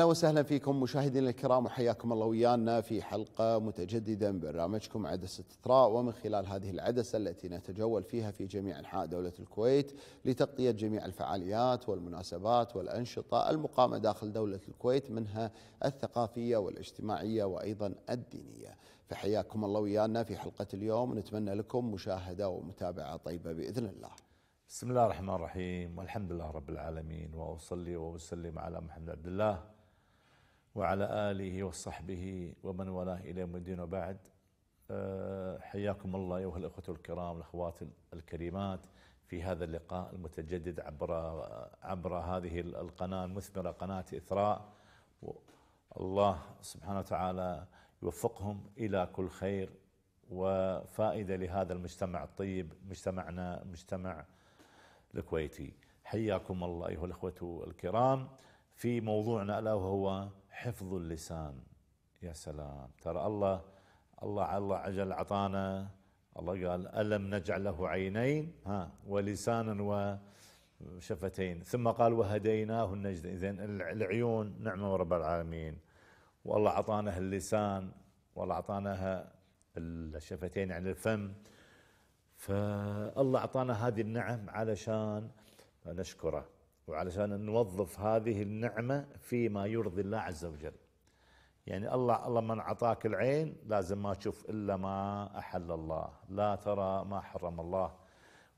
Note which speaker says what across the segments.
Speaker 1: اهلا وسهلا فيكم مشاهدينا الكرام وحياكم الله ويانا في حلقه متجدده من برنامجكم عدسه اثراء ومن خلال هذه العدسه التي نتجول فيها في جميع انحاء دوله الكويت لتغطيه جميع الفعاليات والمناسبات والانشطه المقامه داخل دوله الكويت منها الثقافيه والاجتماعيه وايضا الدينيه. فحياكم الله ويانا في حلقه اليوم نتمنى لكم مشاهده ومتابعه طيبه باذن الله. بسم الله الرحمن الرحيم والحمد لله رب العالمين واصلي واسلم على محمد عبد الله وعلى آله وصحبه ومن والاه إلى يوم الدين وبعد آه، حياكم الله أيها الأخوة الكرام الأخوات الكريمات في هذا اللقاء المتجدد عبر عبر هذه القناة المثمرة قناة إثراء الله سبحانه وتعالى يوفقهم إلى كل خير وفائدة لهذا المجتمع الطيب مجتمعنا مجتمع الكويتي حياكم الله أيها الأخوة الكرام في موضوعنا ألا وهو حفظ اللسان يا سلام ترى الله الله الله عجل اعطانا الله قال ألم نجعل له عينين ها ولسانا وشفتين ثم قال وهديناه النجد إذا العيون نعمة رب العالمين والله اعطانا اللسان والله اعطانا الشفتين يعني الفم فالله أعطانا هذه النعم علشان نشكره وعلشان نوظف هذه النعمة فيما يرضي الله عز وجل يعني الله الله من أعطاك العين لازم ما تشوف إلا ما أحل الله لا ترى ما حرم الله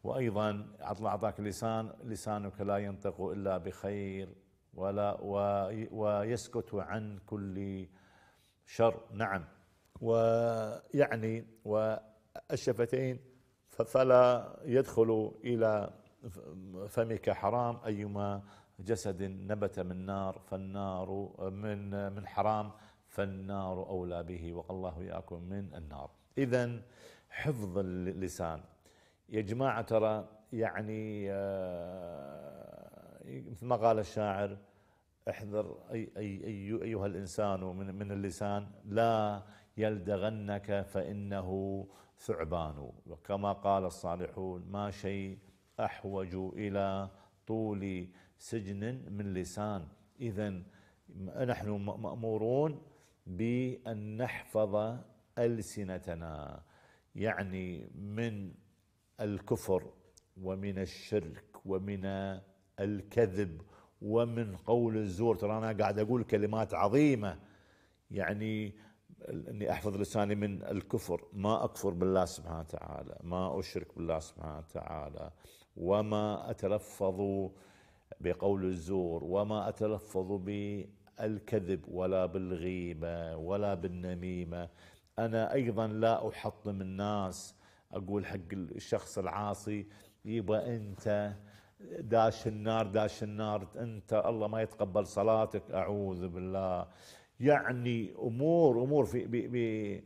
Speaker 1: وأيضا الله أعطاك لسان لسانك لا ينطق إلا بخير ولا ويسكت عن كل شر نعم ويعني والشفتين فلا يدخل إلى فمك حرام أيما جسد نبت من نار فالنار من من حرام فالنار أولى به والله يأكل من النار إذا حفظ اللسان يا جماعة ترى يعني آه، مثل ما قال الشاعر احذر أي, أي, أي أيها الإنسان من, من اللسان لا يلدغنك فإنه ثعبان وكما قال الصالحون ما شيء أحوج إلى طول سجن من لسان إذا نحن مأمورون بأن نحفظ ألسنتنا يعني من الكفر ومن الشرك ومن الكذب ومن قول الزور ترى أنا قاعد أقول كلمات عظيمة يعني اني احفظ لساني من الكفر ما اكفر بالله سبحانه وتعالى ما اشرك بالله سبحانه وتعالى وما أتلفظ بقول الزور وما أتلفظ بالكذب ولا بالغيبة ولا بالنميمة أنا أيضا لا أحطم الناس أقول حق الشخص العاصي يبقى أنت داش النار داش النار أنت الله ما يتقبل صلاتك أعوذ بالله يعني أمور أمور في بي بي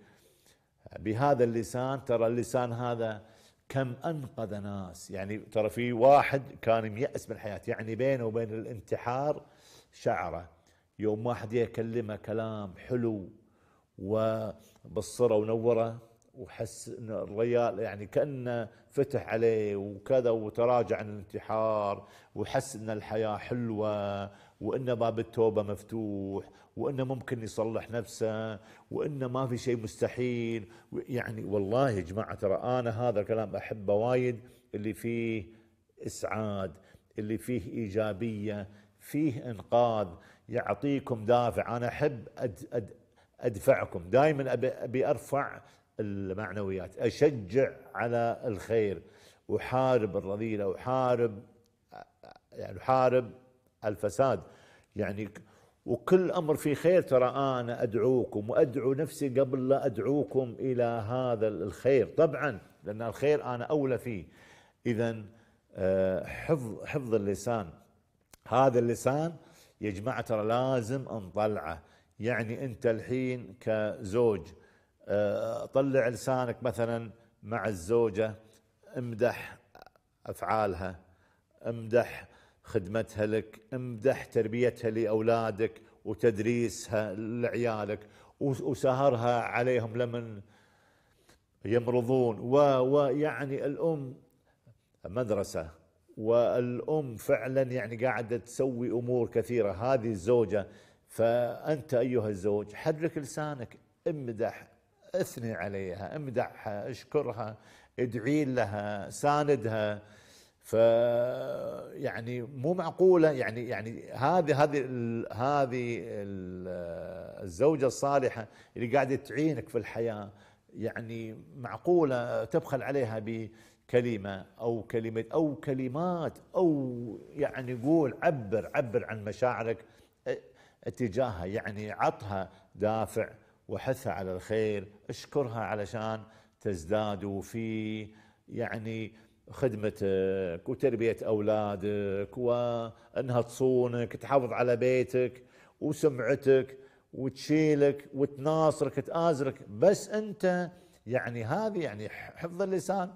Speaker 1: بهذا اللسان ترى اللسان هذا كم انقذ ناس يعني ترى في واحد كان ميأس من حياته يعني بينه وبين الانتحار شعره يوم واحد يكلمه كلام حلو وبصره ونوره وحس ان الريال يعني كانه فتح عليه وكذا وتراجع عن الانتحار وحس ان الحياه حلوه وان باب التوبه مفتوح وانه ممكن يصلح نفسه وانه ما في شيء مستحيل يعني والله يا جماعه ترى انا هذا الكلام احبه وايد اللي فيه اسعاد اللي فيه ايجابيه فيه انقاذ يعطيكم دافع انا احب أد أد ادفعكم دائما ابي ارفع المعنويات أشجع على الخير أحارب الرذيلة أحارب يعني أحارب الفساد يعني وكل أمر في خير ترى أنا أدعوكم وأدعو نفسي قبل لا أدعوكم إلى هذا الخير طبعا لأن الخير أنا أولى فيه إذا آه، حفظ حفظ اللسان هذا اللسان يا جماعة ترى لازم نطلعه يعني أنت الحين كزوج آه، طلع لسانك مثلا مع الزوجة امدح أفعالها امدح خدمتها لك امدح تربيتها لأولادك وتدريسها لعيالك وسهرها عليهم لمن يمرضون ويعني الأم مدرسة والأم فعلا يعني قاعدة تسوي أمور كثيرة هذه الزوجة فأنت أيها الزوج حرك لسانك امدح اثني عليها امدحها اشكرها ادعي لها ساندها ف يعني مو معقوله يعني يعني هذه هذه هذه الزوجه الصالحه اللي قاعده تعينك في الحياه يعني معقوله تبخل عليها بكلمه او كلمه او كلمات او يعني قول عبر عبر عن مشاعرك اه، اتجاهها يعني عطها دافع وحثها على الخير اشكرها علشان تزداد في يعني خدمتك آه، وتربية أولادك وأنها تصونك تحافظ على بيتك وسمعتك وتشيلك وتناصرك تآزرك بس أنت يعني هذه يعني حفظ اللسان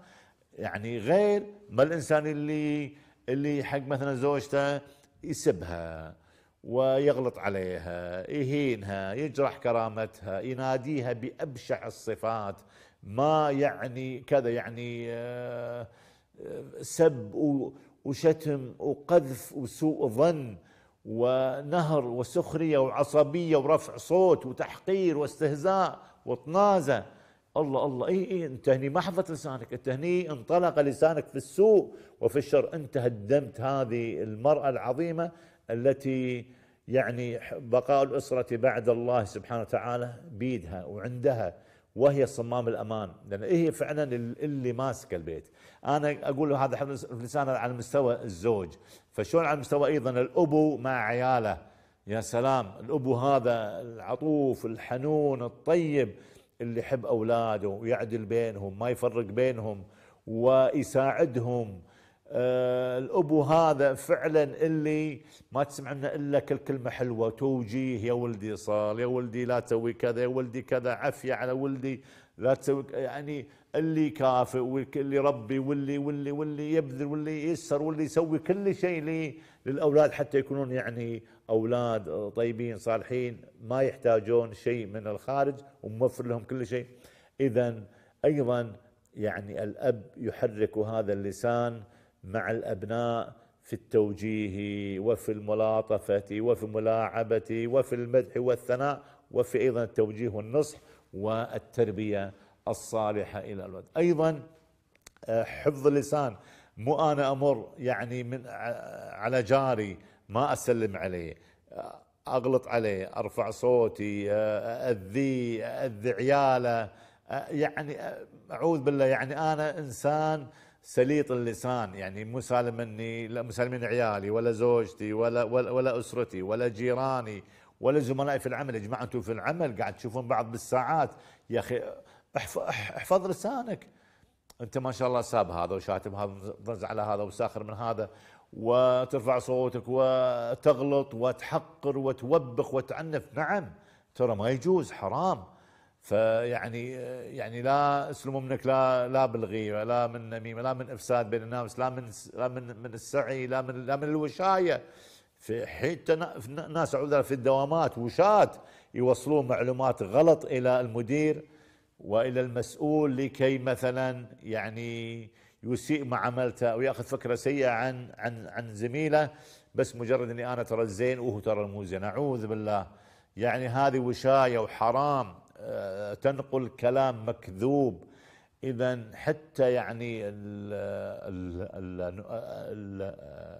Speaker 1: يعني غير ما الإنسان اللي اللي حق مثلا زوجته يسبها ويغلط عليها يهينها يجرح كرامتها يناديها بأبشع الصفات ما يعني كذا يعني آه، آه، سب وشتم وقذف وسوء ظن ونهر وسخريه وعصبيه ورفع صوت وتحقير واستهزاء وطنازه الله الله اي اي انت هني ما حفظت لسانك انت هني انطلق لسانك في السوء وفي الشر انت هدمت هذه المراه العظيمه التي يعني بقاء الأسرة بعد الله سبحانه وتعالى بيدها وعندها وهي صمام الأمان لأن هي إيه فعلا اللي ماسكة البيت أنا أقول هذا لسانة على مستوى الزوج فشلون على مستوى أيضا الأبو مع عياله يا سلام الأبو هذا العطوف الحنون الطيب اللي يحب أولاده ويعدل بينهم ما يفرق بينهم ويساعدهم آه، الابو هذا فعلا اللي ما تسمع منه الا كل كلمه حلوه توجيه يا ولدي صار يا ولدي لا تسوي كذا يا ولدي كذا عافيه على ولدي لا تسوي يعني اللي كافئ واللي يربي واللي واللي واللي يبذل واللي ييسر واللي يسوي كل شيء للاولاد حتى يكونون يعني اولاد طيبين صالحين ما يحتاجون شيء من الخارج وموفر لهم كل شيء اذا ايضا يعني الاب يحرك هذا اللسان مع الابناء في التوجيه وفي الملاطفه وفي الملاعبه وفي المدح والثناء وفي ايضا التوجيه والنصح والتربيه الصالحه الى الولد ايضا آه، حفظ اللسان مو انا امر يعني من آه، على جاري ما اسلم عليه آه، اغلط عليه ارفع صوتي أذي اذي عياله يعني اعوذ بالله يعني انا انسان سليط اللسان يعني مو مني لا مسالمين عيالي ولا زوجتي ولا ولا, ولا اسرتي ولا جيراني ولا زملائي في العمل يا جماعه انتم في العمل قاعد تشوفون بعض بالساعات يا اخي احفظ لسانك انت ما شاء الله ساب هذا وشاتم هذا ضز على هذا وساخر من هذا وترفع صوتك وتغلط وتحقر وتوبخ وتعنف نعم ترى ما يجوز حرام فيعني يعني لا اسلموا منك لا لا بالغيبه لا من نميمه لا من افساد بين الناس لا من لا من من السعي لا من لا من الوشايه في حتى ناس اعوذ في الدوامات وشاة يوصلون معلومات غلط الى المدير والى المسؤول لكي مثلا يعني يسيء معاملته عملته او ياخذ فكره سيئه عن عن عن زميله بس مجرد اني انا ترى الزين وهو ترى مو زين اعوذ بالله يعني هذه وشايه وحرام تنقل كلام مكذوب اذا حتى يعني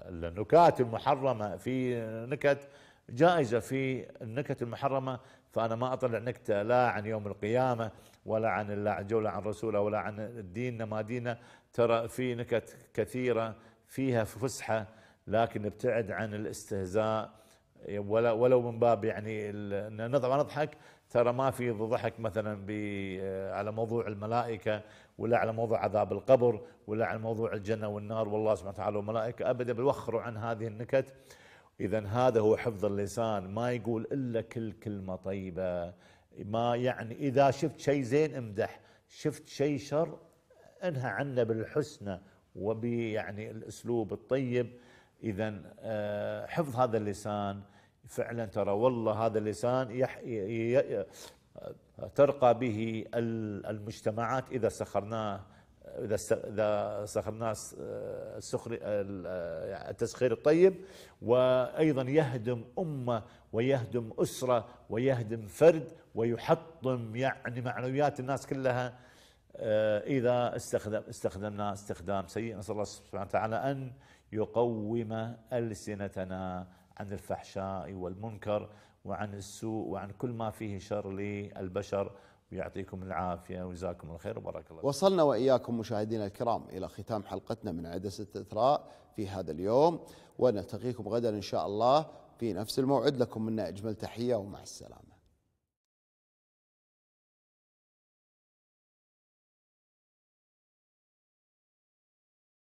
Speaker 1: النكات المحرمه في نكت جائزه في النكت المحرمه فانا ما اطلع نكته لا عن يوم القيامه ولا عن الله عز وجل عن رسوله ولا عن ديننا ما ديننا ترى في نكت كثيره فيها فسحه لكن ابتعد عن الاستهزاء ولا ولو من باب يعني نضحك ترى ما في ضحك مثلا آه، على موضوع الملائكه ولا على موضوع عذاب القبر ولا على موضوع الجنه والنار والله سبحانه وتعالى والملائكه ابدا بيوخروا عن هذه النكت اذا هذا هو حفظ اللسان ما يقول الا كل كلمه طيبه ما يعني اذا شفت شيء زين امدح شفت شيء شر انهى عنه بالحسنى وبيعني الاسلوب الطيب اذا آه، حفظ هذا اللسان فعلا ترى والله هذا اللسان يح ترقى به المجتمعات اذا سخرناه اذا اذا سخرناه السخر التسخير الطيب وايضا يهدم امه ويهدم اسره ويهدم فرد ويحطم يعني معنويات الناس كلها آه، اذا استخدم استخدمنا استخدام سيء نسال الله سبحانه وتعالى ان يقوم السنتنا عن الفحشاء والمنكر وعن السوء وعن كل ما فيه شر للبشر ويعطيكم العافية وجزاكم الخير وبارك الله وصلنا وإياكم مشاهدينا الكرام إلى ختام حلقتنا من عدسة إثراء في هذا اليوم ونلتقيكم غدا إن شاء الله في نفس الموعد لكم منا أجمل تحية ومع السلامة